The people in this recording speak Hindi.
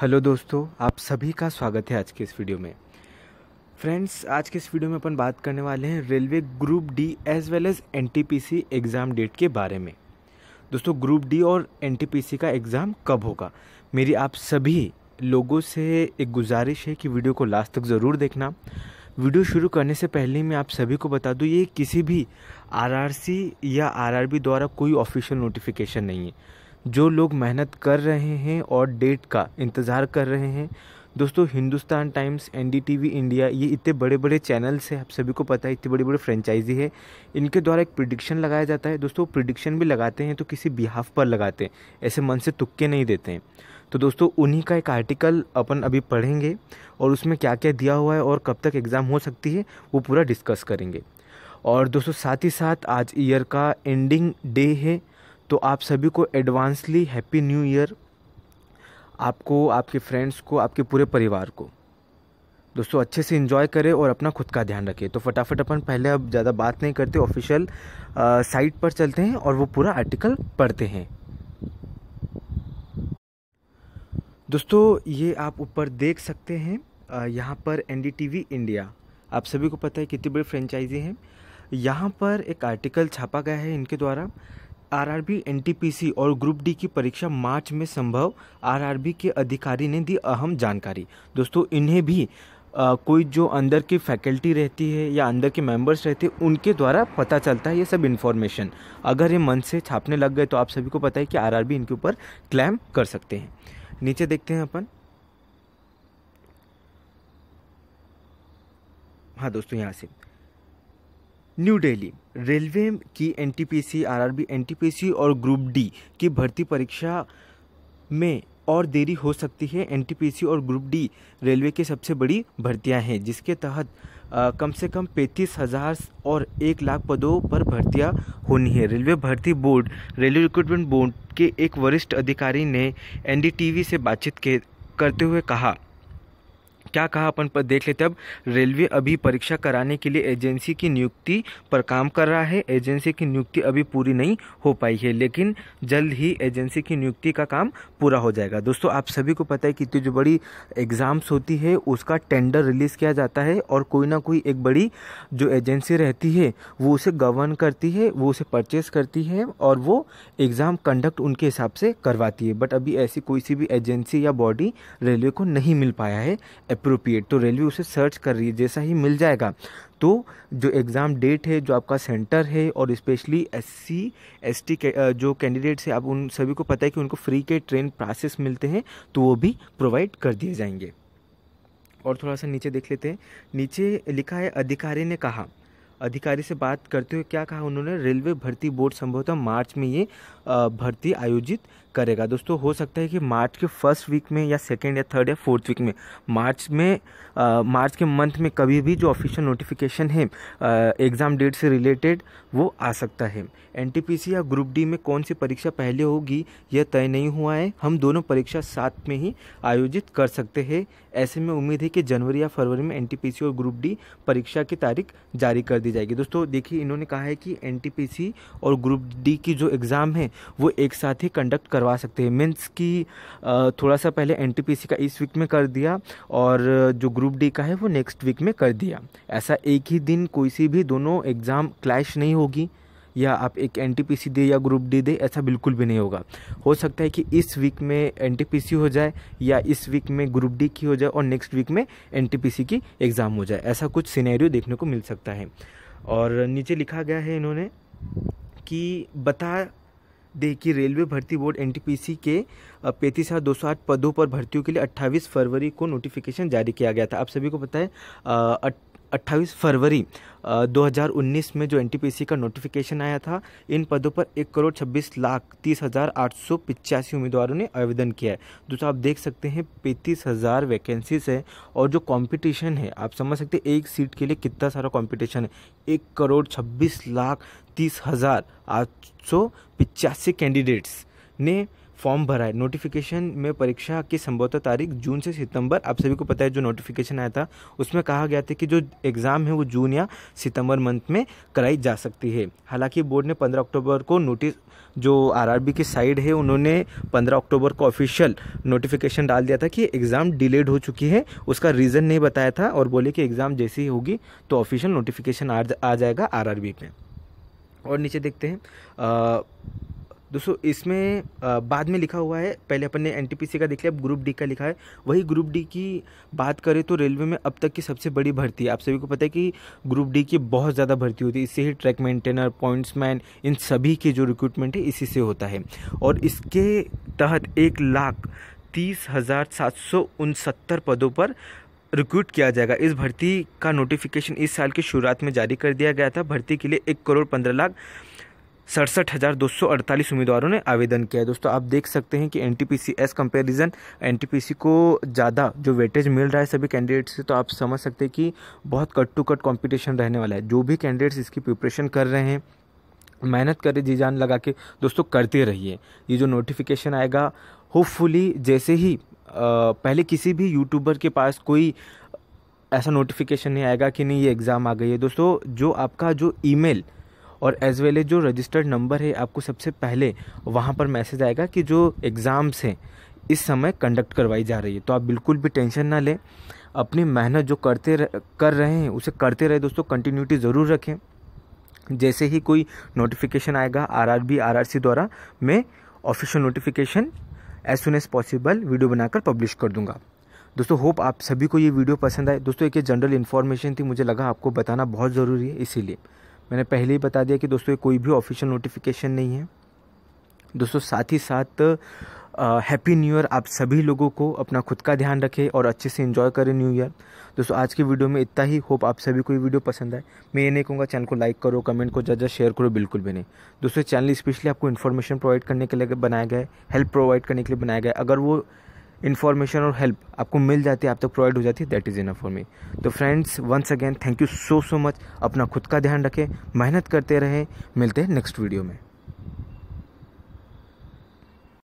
हेलो दोस्तों आप सभी का स्वागत है आज के इस वीडियो में फ्रेंड्स आज के इस वीडियो में अपन बात करने वाले हैं railway group D as well as N exam date के बारे में दोस्तों ग्रुप डी और एन का एग्ज़ाम कब होगा मेरी आप सभी लोगों से एक गुजारिश है कि वीडियो को लास्ट तक ज़रूर देखना वीडियो शुरू करने से पहले मैं आप सभी को बता दूँ ये किसी भी आर या आर द्वारा कोई ऑफिशियल नोटिफिकेशन नहीं है जो लोग मेहनत कर रहे हैं और डेट का इंतज़ार कर रहे हैं दोस्तों हिंदुस्तान टाइम्स एन इंडिया ये इतने बड़े बड़े चैनल्स हैं आप सभी को पता है इतने बड़े बड़े फ्रेंचाइजी है इनके द्वारा एक प्रिडिक्शन लगाया जाता है दोस्तों प्रिडिक्शन भी लगाते हैं तो किसी बिहाफ पर लगाते हैं ऐसे मन से तुक्के नहीं देते हैं तो दोस्तों उन्हीं का एक आर्टिकल अपन अभी पढ़ेंगे और उसमें क्या क्या दिया हुआ है और कब तक एग्ज़ाम हो सकती है वो पूरा डिस्कस करेंगे और दोस्तों साथ ही साथ आज ईयर का एंडिंग डे है तो आप सभी को एडवांसली हैप्पी न्यू ईयर आपको आपके फ्रेंड्स को आपके पूरे परिवार को दोस्तों अच्छे से इन्जॉय करें और अपना खुद का ध्यान रखें तो फटाफट अपन पहले अब ज़्यादा बात नहीं करते ऑफिशियल साइट पर चलते हैं और वो पूरा आर्टिकल पढ़ते हैं दोस्तों ये आप ऊपर देख सकते हैं यहाँ पर एन इंडिया आप सभी को पता है कितनी बड़ी फ्रेंचाइजी हैं यहाँ पर एक आर्टिकल छापा गया है इनके द्वारा आरआरबी एनटीपीसी और ग्रुप डी की परीक्षा मार्च में संभव आरआरबी के अधिकारी ने दी अहम जानकारी दोस्तों इन्हें भी आ, कोई जो अंदर की फैकल्टी रहती है या अंदर के मेंबर्स रहते हैं उनके द्वारा पता चलता है ये सब इन्फॉर्मेशन अगर ये मन से छापने लग गए तो आप सभी को पता है कि आरआरबी इनके ऊपर क्लैम कर सकते हैं नीचे देखते हैं अपन हाँ दोस्तों यहाँ से न्यू दिल्ली रेलवे की एनटीपीसी आरआरबी एनटीपीसी और ग्रुप डी की भर्ती परीक्षा में और देरी हो सकती है एनटीपीसी और ग्रुप डी रेलवे की सबसे बड़ी भर्तियां हैं जिसके तहत आ, कम से कम पैंतीस हज़ार और एक लाख पदों पर भर्तियां होनी है रेलवे भर्ती बोर्ड रेलवे रिक्रूटमेंट बोर्ड के एक वरिष्ठ अधिकारी ने एनडीटीवी से बातचीत के करते हुए कहा क्या कहा अपन पर देख लेते अब रेलवे अभी परीक्षा कराने के लिए एजेंसी की नियुक्ति पर काम कर रहा है एजेंसी की नियुक्ति अभी पूरी नहीं हो पाई है लेकिन जल्द ही एजेंसी की नियुक्ति का काम पूरा हो जाएगा दोस्तों आप सभी को पता है कि इतनी जो बड़ी एग्ज़ाम्स होती है उसका टेंडर रिलीज़ किया जाता है और कोई ना कोई एक बड़ी जो एजेंसी रहती है वो उसे गवर्न करती है वो उसे परचेस करती है और वो एग्ज़ाम कंडक्ट उनके हिसाब से करवाती है बट अभी ऐसी कोई सी भी एजेंसी या बॉडी रेलवे को नहीं मिल पाया है अप्रोप्रिएट तो रेलवे उसे सर्च कर रही है जैसा ही मिल जाएगा तो जो एग्ज़ाम डेट है जो आपका सेंटर है और specially S C S T जो कैंडिडेट्स है आप उन सभी को पता है कि उनको फ्री के ट्रेन प्रासेस मिलते हैं तो वो भी प्रोवाइड कर दिए जाएंगे और थोड़ा सा नीचे देख लेते हैं नीचे लिखा है अधिकारी ने कहा अधिकारी से बात करते हुए क्या कहा उन्होंने रेलवे भर्ती बोर्ड संभवतः मार्च में ये भर्ती आयोजित करेगा दोस्तों हो सकता है कि मार्च के फर्स्ट वीक में या सेकेंड या थर्ड या फोर्थ वीक में मार्च में आ, मार्च के मंथ में कभी भी जो ऑफिशियल नोटिफिकेशन है एग्ज़ाम डेट से रिलेटेड वो आ सकता है एन या ग्रुप डी में कौन सी परीक्षा पहले होगी यह तय नहीं हुआ है हम दोनों परीक्षा साथ में ही आयोजित कर सकते हैं ऐसे में उम्मीद है कि जनवरी या फरवरी में एन और ग्रुप डी परीक्षा की तारीख जारी कर दी जाएगी दोस्तों देखिए इन्होंने कहा है कि एन और ग्रुप डी की जो एग्ज़ाम है वो एक साथ ही कंडक्ट करवा करवा सकते हैं मीन्स की थोड़ा सा पहले एन का इस वीक में कर दिया और जो ग्रुप डी का है वो नेक्स्ट वीक में कर दिया ऐसा एक ही दिन कोई सी भी दोनों एग्ज़ाम क्लैश नहीं होगी या आप एक एन दे या ग्रुप डी दे ऐसा बिल्कुल भी नहीं होगा हो सकता है कि इस वीक में एन हो जाए या इस वीक में ग्रुप डी की हो जाए और नेक्स्ट वीक में एन की एग्ज़ाम हो जाए ऐसा कुछ सिनेरियो देखने को मिल सकता है और नीचे लिखा गया है इन्होंने कि बता देखिए रेलवे भर्ती बोर्ड एनटीपीसी के पैंतीस हज़ार दो सौ आठ पदों पर भर्तियों के लिए 28 फरवरी को नोटिफिकेशन जारी किया गया था आप सभी को पता है 28 फरवरी 2019 में जो एन का नोटिफिकेशन आया था इन पदों पर एक करोड़ छब्बीस लाख तीस हज़ार आठ सौ पिचासी उम्मीदवारों ने आवेदन किया है दोस्तों आप देख सकते हैं पैंतीस हज़ार वैकेंसीज है और जो कंपटीशन है आप समझ सकते हैं एक सीट के लिए कितना सारा कंपटीशन है एक करोड़ छब्बीस लाख तीस हज़ार आठ सौ पिचासी कैंडिडेट्स ने फॉर्म भरा है नोटिफिकेशन में परीक्षा की संभवतः तारीख जून से सितंबर आप सभी को पता है जो नोटिफिकेशन आया था उसमें कहा गया था कि जो एग्ज़ाम है वो जून या सितंबर मंथ में कराई जा सकती है हालांकि बोर्ड ने 15 अक्टूबर को नोटिस जो आरआरबी की साइड है उन्होंने 15 अक्टूबर को ऑफिशियल नोटिफिकेशन डाल दिया था कि एग्ज़ाम डिलेड हो चुकी है उसका रीज़न नहीं बताया था और बोले कि एग्ज़ाम जैसी ही होगी तो ऑफिशियल नोटिफिकेशन आ, जाएगा आर आर और नीचे देखते हैं आ, दोस्तों इसमें बाद में लिखा हुआ है पहले अपन ने एनटीपीसी का देख लिया अब ग्रुप डी का लिखा है वही ग्रुप डी की बात करें तो रेलवे में अब तक की सबसे बड़ी भर्ती है आप सभी को पता है कि ग्रुप डी की बहुत ज़्यादा भर्ती होती है इससे ही ट्रैक मेंटेनर पॉइंट्समैन इन सभी की जो रिक्रूटमेंट है इसी से होता है और इसके तहत एक लाख तीस हज़ार सात सौ उनसत्तर पदों पर रिक्रूट किया जाएगा इस भर्ती का नोटिफिकेशन इस साल की शुरुआत में जारी कर दिया गया था भर्ती के लिए एक करोड़ पंद्रह लाख सड़सठ हज़ार दो सौ अड़तालीस उम्मीदवारों ने आवेदन किया है दोस्तों आप देख सकते हैं कि N T P C S comparison N T P C को ज़्यादा जो वेटेज मिल रहा है सभी कैंडिडेट से तो आप समझ सकते हैं कि बहुत कट टू कट कॉम्पिटिशन रहने वाला है जो भी कैंडिडेट्स इसकी प्रिपरेशन कर रहे हैं मेहनत करें जी जान लगा के दोस्तों करते रहिए ये जो नोटिफिकेशन आएगा होपफुली जैसे ही आ, पहले किसी भी यूट्यूबर के पास कोई ऐसा नोटिफिकेशन नहीं आएगा कि नहीं ये एग्ज़ाम आ गई है दोस्तों जो आपका जो ईमेल और एज़ वेल एज जो रजिस्टर्ड नंबर है आपको सबसे पहले वहाँ पर मैसेज आएगा कि जो एग्ज़ाम्स हैं इस समय कंडक्ट करवाई जा रही है तो आप बिल्कुल भी टेंशन ना लें अपनी मेहनत जो करते रह, कर रहे हैं उसे करते रहे दोस्तों कंटिन्यूटी ज़रूर रखें जैसे ही कोई नोटिफिकेशन आएगा आरआरबी आरआरसी द्वारा मैं official notification as soon as possible video बनाकर पब्लिश कर दूंगा दोस्तों होप आप सभी को ये वीडियो पसंद आए दोस्तों एक ये जनरल इन्फॉर्मेशन थी मुझे लगा आपको बताना बहुत ज़रूरी है इसीलिए मैंने पहले ही बता दिया कि दोस्तों ये कोई भी ऑफिशियल नोटिफिकेशन नहीं है दोस्तों साथ ही साथ हैप्पी न्यू ईयर आप सभी लोगों को अपना खुद का ध्यान रखें और अच्छे से इन्जॉय करें न्यू ईयर दोस्तों आज की वीडियो में इतना ही होप आप सभी को ये वीडियो पसंद आए मैं ये नहीं कहूँगा चैनल को लाइक करो कमेंट को ज़्यादा शेयर करो बिल्कुल भी नहीं दोस्तों चैनल स्पेशली आपको इन्फॉर्मेशन प्रोवाइड करने के लिए बनाया गया है हेल्प प्रोवाइड करने के लिए बनाया गया है अगर वो इन्फॉर्मेशन और हेल्प आपको मिल जाती है आप तक तो प्रोवाइड हो जाती है that is enough for me तो friends once again thank you so so much अपना खुद का ध्यान रखें मेहनत करते रहें मिलते हैं नेक्स्ट वीडियो में